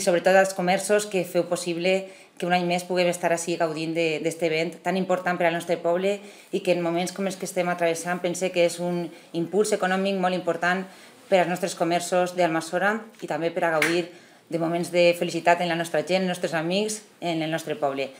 i sobretot als comerços que feu possible que un any més puguem estar així gaudint d'aquest event tan important per al nostre poble i que en moments com els que estem atravessant pense que és un impuls econòmic molt important per als nostres comerços d'Almassora i també per a gaudir de moments de felicitat en la nostra gent, en els nostres amics, en el nostre poble.